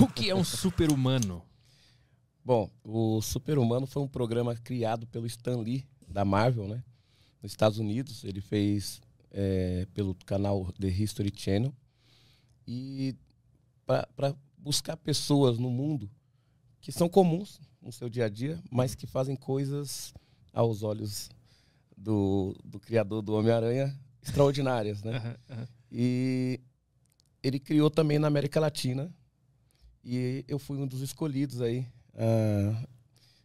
O que é um super-humano? Bom, o Super-Humano foi um programa criado pelo Stan Lee, da Marvel, né? Nos Estados Unidos. Ele fez é, pelo canal The History Channel. E para buscar pessoas no mundo que são comuns no seu dia a dia, mas que fazem coisas aos olhos do, do criador do Homem-Aranha extraordinárias, né? Uhum, uhum. E ele criou também na América Latina e eu fui um dos escolhidos aí, uh,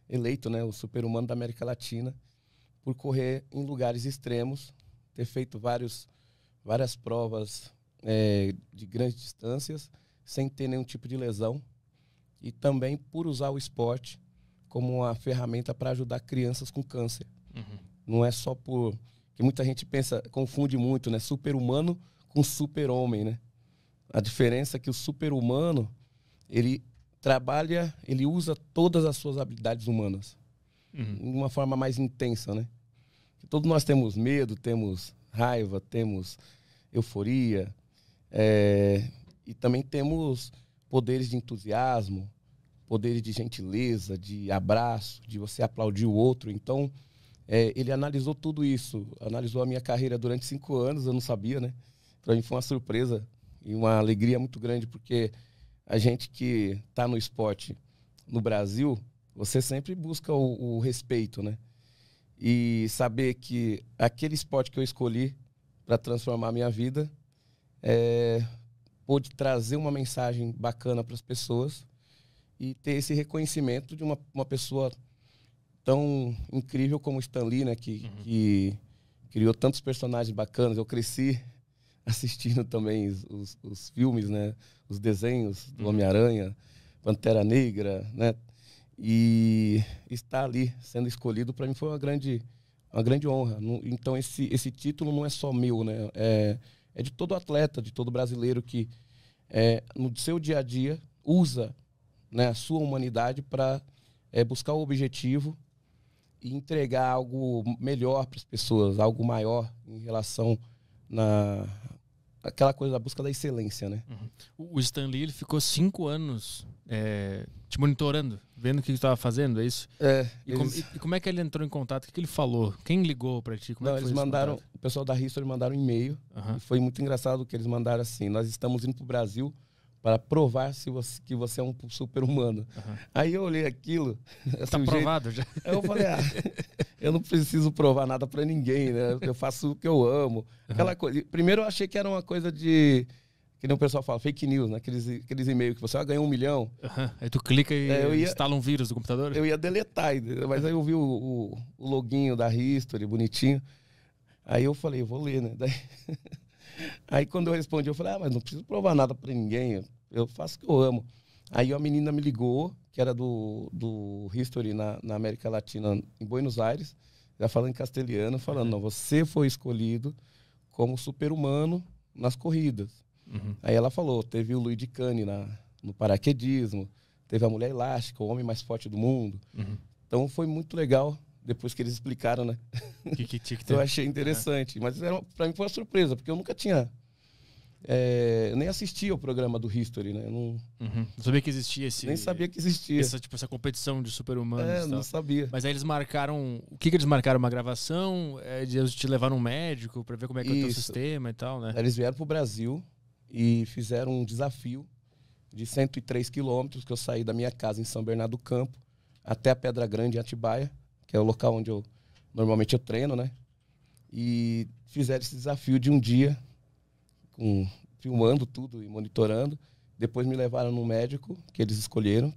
eleito, né, o super-humano da América Latina, por correr em lugares extremos, ter feito vários, várias provas é, de grandes distâncias, sem ter nenhum tipo de lesão, e também por usar o esporte como uma ferramenta para ajudar crianças com câncer. Uhum. Não é só por. que muita gente pensa, confunde muito, né? Super-humano com super-homem, né? A diferença é que o super-humano ele trabalha, ele usa todas as suas habilidades humanas. Uhum. De uma forma mais intensa, né? Todos nós temos medo, temos raiva, temos euforia. É, e também temos poderes de entusiasmo, poderes de gentileza, de abraço, de você aplaudir o outro. Então, é, ele analisou tudo isso, analisou a minha carreira durante cinco anos, eu não sabia, né? Para mim foi uma surpresa e uma alegria muito grande, porque a gente que está no esporte no Brasil, você sempre busca o, o, respeito, né? E saber que aquele esporte que eu escolhi para transformar a minha vida é, pôde trazer uma mensagem bacana para as pessoas e ter esse reconhecimento de uma, uma pessoa tão incrível como Stan Lee, né? Que, uhum. que criou tantos personagens bacanas. Eu cresci assistindo também os, os filmes, né? Os desenhos do uhum. Homem-Aranha, Pantera Negra, né? E estar ali sendo escolhido para mim foi uma grande, uma grande honra. Então esse, esse título não é só meu, né? É, é de todo atleta, de todo brasileiro que é, no seu dia a dia usa né, a sua humanidade para é, buscar o objetivo e entregar algo melhor para as pessoas, algo maior em relação na, aquela coisa da busca da excelência, né? Uhum. O Stan Lee ele ficou cinco anos é, te monitorando, vendo o que você estava fazendo, é isso? É. E, eles... com, e, e, como é que ele entrou em contato? O que, que ele falou? Quem ligou para ti? Como é Não, é eles mandaram, o pessoal da History mandaram um e-mail. Uhum. E foi muito engraçado que eles mandaram assim: nós estamos indo para o Brasil para provar se você, que você é um super-humano. Uhum. Aí eu olhei aquilo. Está assim, provado já. eu falei, ah, eu não preciso provar nada para ninguém, né? Eu faço o que eu amo. Aquela coisa. Primeiro eu achei que era uma coisa de que nem o pessoal fala, fake news, né? Aqueles, aqueles e-mails que você ah, ganhou um milhão. Uhum. Aí tu clica e é, ia, instala um vírus do computador? Eu ia deletar, mas aí eu vi o, o, o loginho da History, bonitinho. Aí eu falei, vou ler, né? Daí, Aí quando eu respondi, eu falei, ah, mas não preciso provar nada para ninguém, eu faço o que eu amo. Aí a menina me ligou, que era do, do History na, na América Latina, em Buenos Aires, já falando em castelhano, falando, uhum. você foi escolhido como super-humano nas corridas. Uhum. Aí ela falou, teve o Luiz de Cane na, no paraquedismo, teve a mulher elástica, o homem mais forte do mundo. Uhum. Então foi muito legal depois que eles explicaram, né? Que, que tinha que então, ter. eu achei interessante. Mas para mim foi uma surpresa, porque eu nunca tinha. É, eu nem assistia o programa do History, né? Eu não, uhum. não sabia que existia esse. Nem sabia que existia. Essa, tipo, essa competição de super-humanos. É, não sabia. Mas aí eles marcaram. O que, que eles marcaram? Uma gravação? É, eles te levaram um médico para ver como é que é o teu sistema e tal, né? Eles vieram pro Brasil e fizeram um desafio de 103 quilômetros que eu saí da minha casa em São Bernardo do Campo até a Pedra Grande, em Atibaia que é o local onde eu normalmente eu treino, né? E fizeram esse desafio de um dia, com, filmando tudo e monitorando. Depois me levaram num médico que eles escolheram.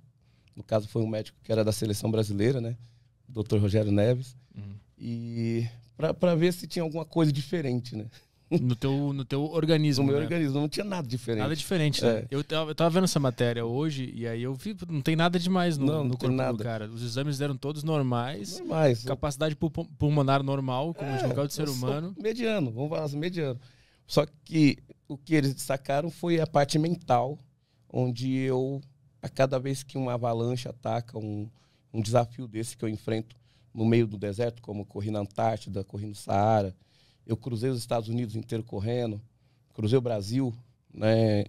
No caso, foi um médico que era da seleção brasileira, né? Dr. Rogério Neves. Uhum. E para ver se tinha alguma coisa diferente, né? No teu, no teu organismo. No meu né? organismo, não tinha nada diferente. Nada diferente, né? É. Eu, estava eu tava vendo essa matéria hoje e aí eu vi, não tem nada demais no, não, não no corpo nada. do cara. Os exames eram todos normais. Normais. Né? Capacidade pulmonar normal, como é, de qualquer ser humano. Mediano, vamos falar assim, mediano. Só que o que eles destacaram foi a parte mental, onde eu, a cada vez que uma avalanche ataca, um, um desafio desse que eu enfrento no meio do deserto, como corri na Antártida, corri no Saara, eu cruzei os Estados Unidos inteiro correndo, cruzei o Brasil, né?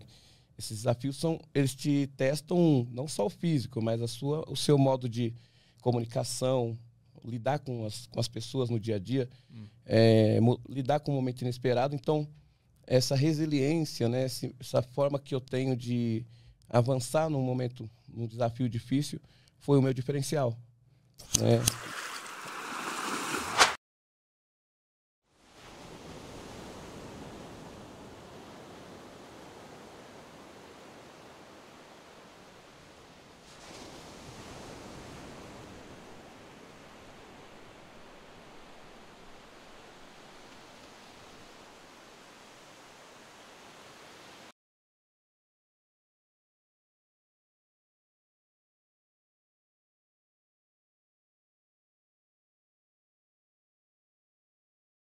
Esses desafios são, eles te testam não só o físico, mas a sua, o seu modo de comunicação, lidar com as, com as pessoas no dia a dia, hum. é, lidar com um momento inesperado. Então, essa resiliência, né? essa forma que eu tenho de avançar num momento, num desafio difícil, foi o meu diferencial. Né?